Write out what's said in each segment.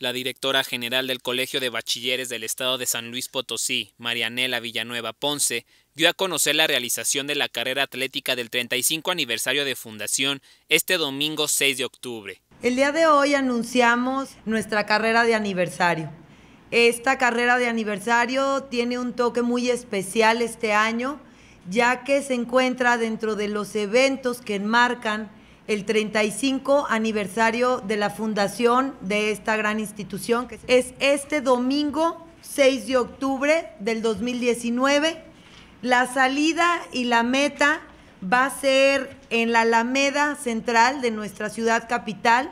La directora general del Colegio de Bachilleres del Estado de San Luis Potosí, Marianela Villanueva Ponce, dio a conocer la realización de la carrera atlética del 35 aniversario de fundación este domingo 6 de octubre. El día de hoy anunciamos nuestra carrera de aniversario. Esta carrera de aniversario tiene un toque muy especial este año, ya que se encuentra dentro de los eventos que enmarcan el 35 aniversario de la fundación de esta gran institución, es este domingo 6 de octubre del 2019. La salida y la meta va a ser en la Alameda Central de nuestra ciudad capital,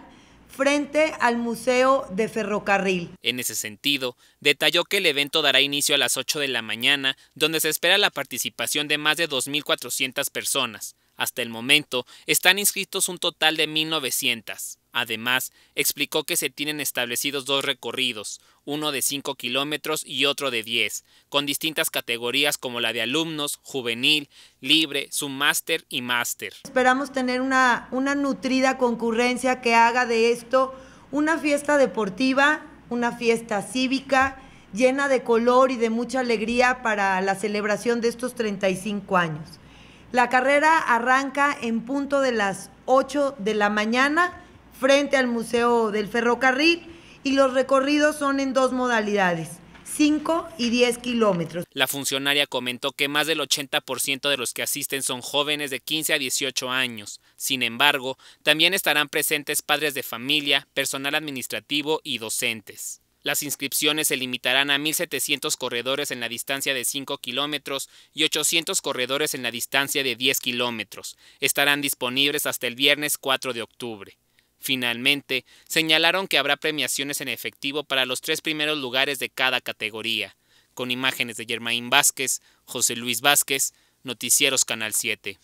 frente al Museo de Ferrocarril. En ese sentido, detalló que el evento dará inicio a las 8 de la mañana, donde se espera la participación de más de 2.400 personas. Hasta el momento, están inscritos un total de 1.900. Además, explicó que se tienen establecidos dos recorridos, uno de 5 kilómetros y otro de 10, con distintas categorías como la de alumnos, juvenil, libre, submaster y máster. Esperamos tener una, una nutrida concurrencia que haga de esto una fiesta deportiva, una fiesta cívica, llena de color y de mucha alegría para la celebración de estos 35 años. La carrera arranca en punto de las 8 de la mañana frente al Museo del Ferrocarril y los recorridos son en dos modalidades. 5 y 10 kilómetros. La funcionaria comentó que más del 80% de los que asisten son jóvenes de 15 a 18 años. Sin embargo, también estarán presentes padres de familia, personal administrativo y docentes. Las inscripciones se limitarán a 1.700 corredores en la distancia de 5 kilómetros y 800 corredores en la distancia de 10 kilómetros. Estarán disponibles hasta el viernes 4 de octubre. Finalmente, señalaron que habrá premiaciones en efectivo para los tres primeros lugares de cada categoría, con imágenes de Germain Vázquez, José Luis Vázquez, Noticieros Canal 7.